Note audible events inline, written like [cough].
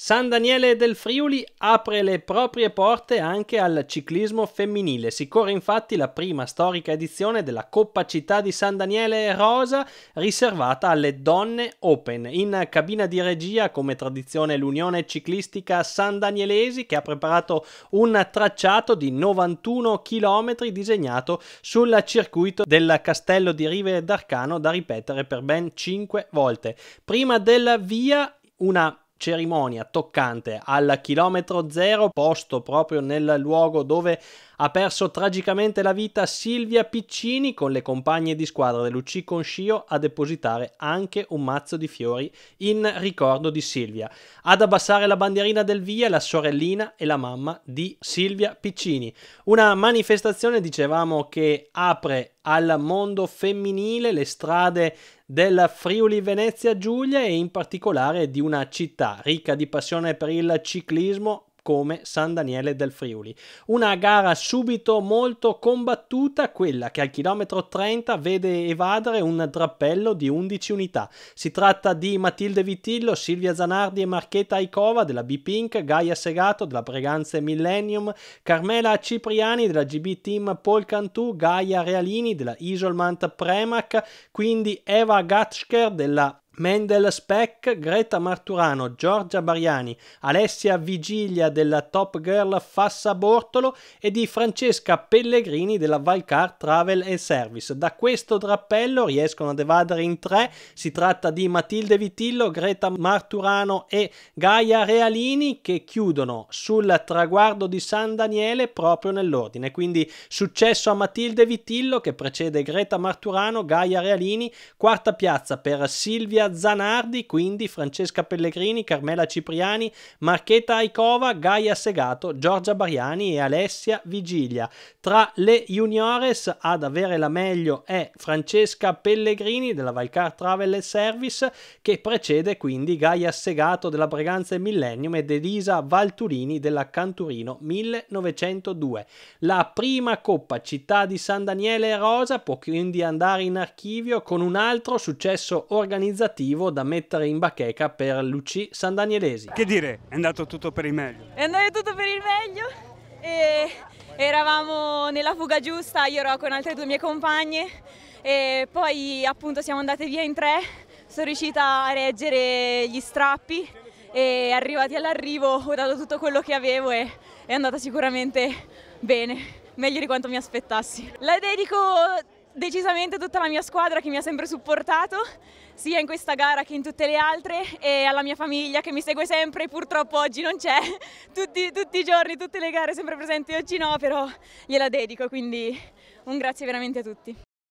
San Daniele del Friuli apre le proprie porte anche al ciclismo femminile. Si corre infatti la prima storica edizione della Coppa Città di San Daniele Rosa riservata alle donne open. In cabina di regia, come tradizione, l'Unione Ciclistica San Danielesi che ha preparato un tracciato di 91 km disegnato sul circuito del Castello di Rive d'Arcano da ripetere per ben 5 volte. Prima della via una cerimonia toccante al chilometro zero, posto proprio nel luogo dove ha perso tragicamente la vita Silvia Piccini con le compagne di squadra dell'UC Conscio a depositare anche un mazzo di fiori in ricordo di Silvia. Ad abbassare la bandierina del via la sorellina e la mamma di Silvia Piccini. Una manifestazione, dicevamo, che apre al mondo femminile le strade del Friuli Venezia Giulia e in particolare di una città ricca di passione per il ciclismo come San Daniele del Friuli. Una gara subito molto combattuta, quella che al chilometro 30 vede evadere un drappello di 11 unità. Si tratta di Matilde Vitillo, Silvia Zanardi e Marchetta Aikova della B-Pink, Gaia Segato della Breganze Millennium, Carmela Cipriani della GB Team Paul Cantù, Gaia Realini della Isolmant Premac, quindi Eva Gatschker della Mendel Speck, Greta Marturano, Giorgia Bariani, Alessia Vigilia della Top Girl Fassa Bortolo e di Francesca Pellegrini della Valcar Travel Service. Da questo drappello riescono ad evadere in tre, si tratta di Matilde Vitillo, Greta Marturano e Gaia Realini che chiudono sul traguardo di San Daniele proprio nell'ordine, quindi successo a Matilde Vitillo che precede Greta Marturano, Gaia Realini, quarta piazza per Silvia Zanardi, quindi Francesca Pellegrini, Carmela Cipriani, Marcheta Aicova, Gaia Segato, Giorgia Bariani e Alessia Vigilia. Tra le juniores ad avere la meglio è Francesca Pellegrini della Valcar Travel Service che precede quindi Gaia Segato della Breganza e Millennium ed Elisa Valtulini della Canturino 1902. La prima coppa città di San Daniele e Rosa può quindi andare in archivio con un altro successo organizzativo cattivo da mettere in bacheca per Luci Sandanielesi. Che dire, è andato tutto per il meglio. È andato tutto per il meglio e eravamo nella fuga giusta, io ero con altre due mie compagne e poi appunto siamo andate via in tre, sono riuscita a reggere gli strappi e arrivati all'arrivo ho dato tutto quello che avevo e è andata sicuramente bene, meglio di quanto mi aspettassi. La dedico decisamente tutta la mia squadra che mi ha sempre supportato, sia in questa gara che in tutte le altre, e alla mia famiglia che mi segue sempre, e purtroppo oggi non c'è, [laughs] tutti, tutti, i giorni, tutte le gare sempre presenti, oggi no, però gliela dedico, quindi un grazie veramente a tutti.